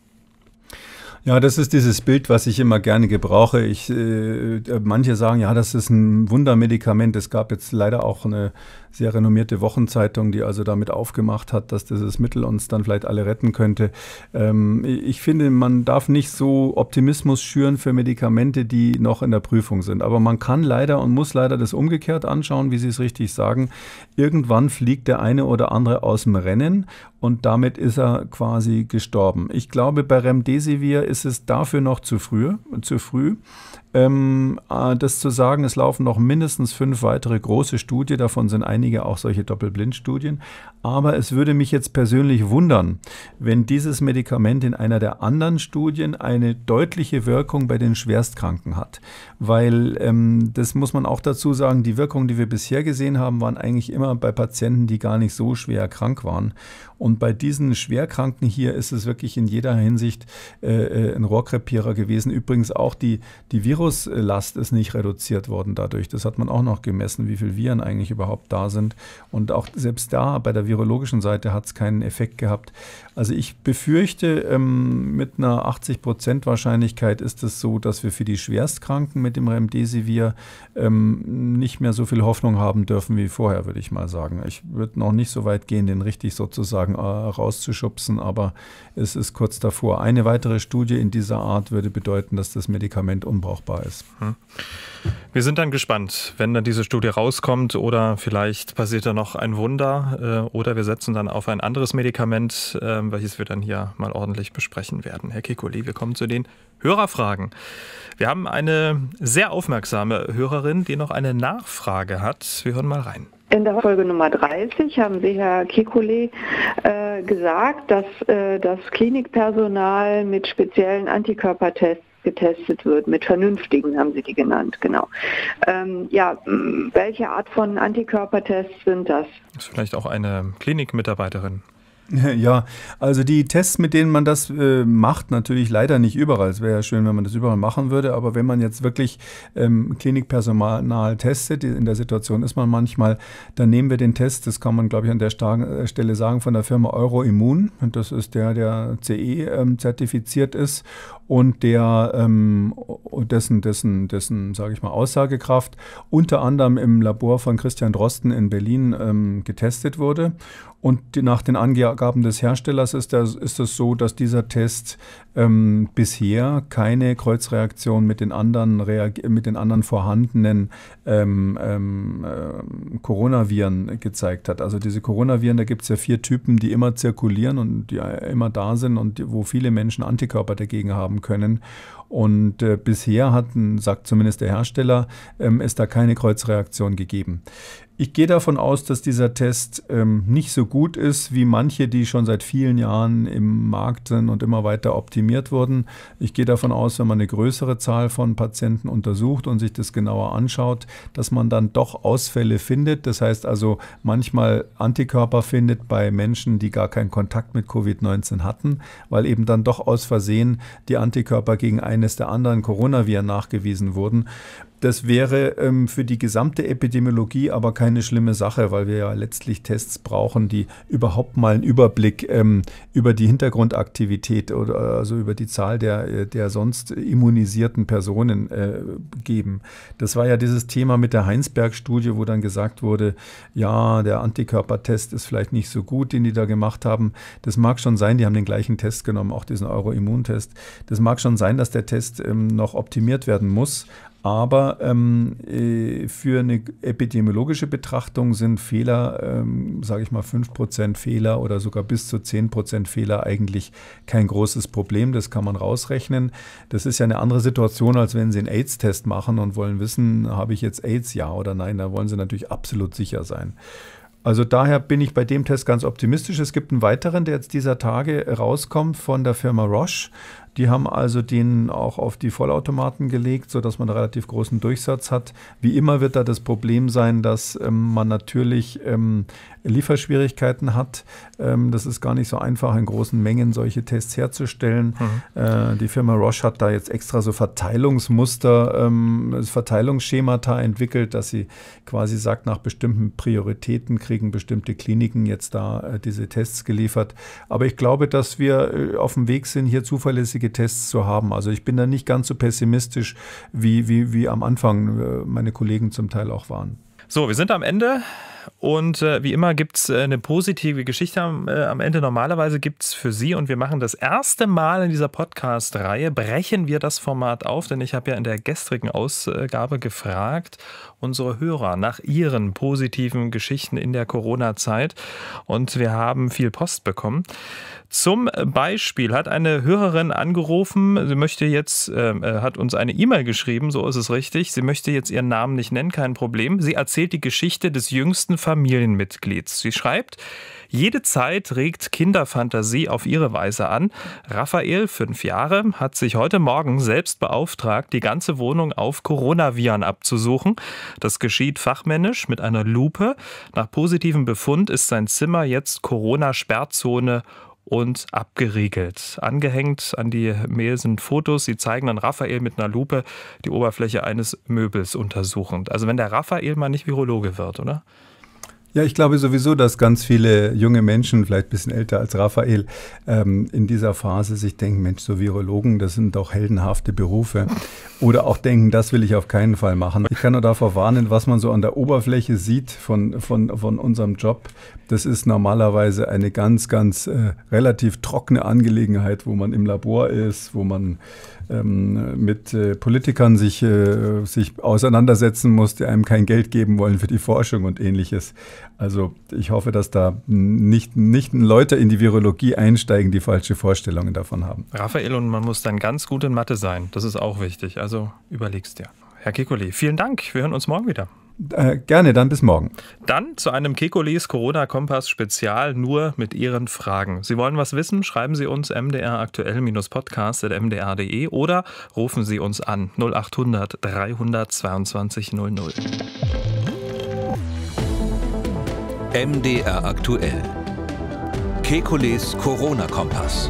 Ja, das ist dieses Bild, was ich immer gerne gebrauche. Ich, äh, manche sagen, ja, das ist ein Wundermedikament. Es gab jetzt leider auch eine sehr renommierte Wochenzeitung, die also damit aufgemacht hat, dass dieses Mittel uns dann vielleicht alle retten könnte. Ähm, ich finde, man darf nicht so Optimismus schüren für Medikamente, die noch in der Prüfung sind. Aber man kann leider und muss leider das umgekehrt anschauen, wie Sie es richtig sagen. Irgendwann fliegt der eine oder andere aus dem Rennen und damit ist er quasi gestorben. Ich glaube, bei Remdesivir ist es dafür noch zu früh. Zu früh ähm, äh, das zu sagen, es laufen noch mindestens fünf weitere große Studien, davon sind einige auch solche Doppelblindstudien. Aber es würde mich jetzt persönlich wundern, wenn dieses Medikament in einer der anderen Studien eine deutliche Wirkung bei den Schwerstkranken hat. Weil ähm, das muss man auch dazu sagen, die Wirkungen, die wir bisher gesehen haben, waren eigentlich immer bei Patienten, die gar nicht so schwer krank waren. Und bei diesen Schwerkranken hier ist es wirklich in jeder Hinsicht äh, äh ein Rohrkrepierer gewesen. Übrigens auch die, die Virus Viruslast ist nicht reduziert worden dadurch. Das hat man auch noch gemessen, wie viele Viren eigentlich überhaupt da sind. Und auch selbst da bei der virologischen Seite hat es keinen Effekt gehabt. Also ich befürchte, ähm, mit einer 80% Wahrscheinlichkeit ist es so, dass wir für die Schwerstkranken mit dem Remdesivir ähm, nicht mehr so viel Hoffnung haben dürfen wie vorher, würde ich mal sagen. Ich würde noch nicht so weit gehen, den richtig sozusagen äh, rauszuschubsen, aber es ist kurz davor. Eine weitere Studie in dieser Art würde bedeuten, dass das Medikament unbrauchbar ist. Hm.
Wir sind dann gespannt, wenn dann diese Studie rauskommt oder vielleicht passiert da noch ein Wunder äh, oder wir setzen dann auf ein anderes Medikament, ähm, welches wir dann hier mal ordentlich besprechen werden. Herr Kikuli, wir kommen zu den Hörerfragen. Wir haben eine sehr aufmerksame Hörerin, die noch eine Nachfrage hat. Wir hören mal rein. In der Folge Nummer 30 haben Sie, Herr Kekulé, äh, gesagt, dass äh, das Klinikpersonal mit speziellen Antikörpertests getestet wird. Mit vernünftigen haben Sie die genannt, genau. Ähm, ja, welche Art von Antikörpertests sind das? Das ist vielleicht auch eine Klinikmitarbeiterin.
*laughs* Ja, also die Tests, mit denen man das äh, macht, natürlich leider nicht überall. Es wäre ja schön, wenn man das überall machen würde, aber wenn man jetzt wirklich ähm, Klinikpersonal testet, in der Situation ist man manchmal, dann nehmen wir den Test, das kann man, glaube ich, an der Star äh, Stelle sagen, von der Firma Euroimmun. das ist der, der CE ähm, zertifiziert ist und der ähm, dessen, dessen, dessen, sage ich mal, Aussagekraft unter anderem im Labor von Christian Drosten in Berlin ähm, getestet wurde. Und die, nach den Angaben des Herstellers ist, das, ist es so, dass dieser Test ähm, bisher keine Kreuzreaktion mit den anderen, mit den anderen vorhandenen ähm, ähm, äh, Coronaviren gezeigt hat. Also diese Coronaviren, da gibt es ja vier Typen, die immer zirkulieren und die äh, immer da sind und die, wo viele Menschen Antikörper dagegen haben haben können. Und äh, bisher hatten, sagt zumindest der Hersteller, ähm, es da keine Kreuzreaktion gegeben. Ich gehe davon aus, dass dieser Test ähm, nicht so gut ist wie manche, die schon seit vielen Jahren im Markt sind und immer weiter optimiert wurden. Ich gehe davon aus, wenn man eine größere Zahl von Patienten untersucht und sich das genauer anschaut, dass man dann doch Ausfälle findet. Das heißt also manchmal Antikörper findet bei Menschen, die gar keinen Kontakt mit Covid-19 hatten, weil eben dann doch aus Versehen die Antikörper gegen eines der anderen Coronaviren nachgewiesen wurden. Das wäre ähm, für die gesamte Epidemiologie aber keine schlimme Sache, weil wir ja letztlich Tests brauchen, die überhaupt mal einen Überblick ähm, über die Hintergrundaktivität oder also über die Zahl der, äh, der sonst immunisierten Personen äh, geben. Das war ja dieses Thema mit der Heinsberg-Studie, wo dann gesagt wurde, ja, der Antikörpertest ist vielleicht nicht so gut, den die da gemacht haben. Das mag schon sein, die haben den gleichen Test genommen, auch diesen Euroimmuntest. Das mag schon sein, dass der Test ähm, noch optimiert werden muss, aber ähm, äh, für eine epidemiologische Betrachtung sind Fehler, ähm, sage ich mal 5% Fehler oder sogar bis zu 10% Fehler eigentlich kein großes Problem. Das kann man rausrechnen. Das ist ja eine andere Situation, als wenn Sie einen AIDS-Test machen und wollen wissen, habe ich jetzt AIDS, ja oder nein. Da wollen Sie natürlich absolut sicher sein. Also daher bin ich bei dem Test ganz optimistisch. Es gibt einen weiteren, der jetzt dieser Tage rauskommt von der Firma Roche. Die haben also den auch auf die Vollautomaten gelegt, sodass man einen relativ großen Durchsatz hat. Wie immer wird da das Problem sein, dass ähm, man natürlich ähm, Lieferschwierigkeiten hat. Ähm, das ist gar nicht so einfach, in großen Mengen solche Tests herzustellen. Mhm. Äh, die Firma Roche hat da jetzt extra so Verteilungsmuster, ähm, Verteilungsschemata entwickelt, dass sie quasi sagt, nach bestimmten Prioritäten kriegen bestimmte Kliniken jetzt da äh, diese Tests geliefert. Aber ich glaube, dass wir äh, auf dem Weg sind, hier zuverlässige einige Tests zu haben. Also ich bin da nicht ganz so pessimistisch, wie, wie, wie am Anfang äh, meine Kollegen zum Teil auch waren.
So, wir sind am Ende. Und äh, wie immer gibt es äh, eine positive Geschichte am, äh, am Ende. Normalerweise gibt es für Sie, und wir machen das erste Mal in dieser Podcast-Reihe, brechen wir das Format auf, denn ich habe ja in der gestrigen Ausgabe gefragt, unsere Hörer nach ihren positiven Geschichten in der Corona-Zeit. Und wir haben viel Post bekommen. Zum Beispiel hat eine Hörerin angerufen, sie möchte jetzt, ähm, äh, hat uns eine E-Mail geschrieben, so ist es richtig, sie möchte jetzt ihren Namen nicht nennen, kein Problem. Sie erzählt die Geschichte des jüngsten jüngsten Familienmitglied. Sie schreibt, jede Zeit regt Kinderfantasie auf ihre Weise an. Raphael, fünf Jahre, hat sich heute Morgen selbst beauftragt, die ganze Wohnung auf Coronaviren abzusuchen. Das geschieht fachmännisch mit einer Lupe. Nach positivem Befund ist sein Zimmer jetzt Corona-Sperrzone und abgeriegelt. Angehängt an die Mail sind Fotos, sie zeigen dann Raphael mit einer Lupe die Oberfläche eines Möbels untersuchend. Also wenn der Raphael mal nicht Virologe wird, oder?
Ja, ich glaube sowieso, dass ganz viele junge Menschen, vielleicht ein bisschen älter als Raphael, ähm, in dieser Phase sich denken, Mensch, so Virologen, das sind doch heldenhafte Berufe. Oder auch denken, das will ich auf keinen Fall machen. Ich kann nur davor warnen, was man so an der Oberfläche sieht von, von, von unserem Job. Das ist normalerweise eine ganz, ganz äh, relativ trockene Angelegenheit, wo man im Labor ist, wo man ähm, mit äh, Politikern sich, äh, sich auseinandersetzen muss, die einem kein Geld geben wollen für die Forschung und ähnliches. Also ich hoffe, dass da nicht, nicht Leute in die Virologie einsteigen, die falsche Vorstellungen davon haben.
Raphael, und man muss dann ganz gut in Mathe sein. Das ist auch wichtig. Also überlegst dir. Herr Kikuli, vielen Dank. Wir hören uns morgen wieder.
Äh, gerne, dann bis morgen.
Dann zu einem Kekulis Corona-Kompass-Spezial nur mit Ihren Fragen. Sie wollen was wissen? Schreiben Sie uns mdraktuell-podcast.mdr.de oder rufen Sie uns an 0800 322 00. MDR aktuell. Kekules Corona-Kompass.